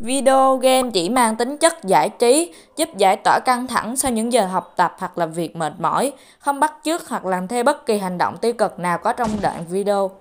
Video game chỉ mang tính chất giải trí, giúp giải tỏa căng thẳng sau những giờ học tập hoặc làm việc mệt mỏi, không bắt chước hoặc làm theo bất kỳ hành động tiêu cực nào có trong đoạn video.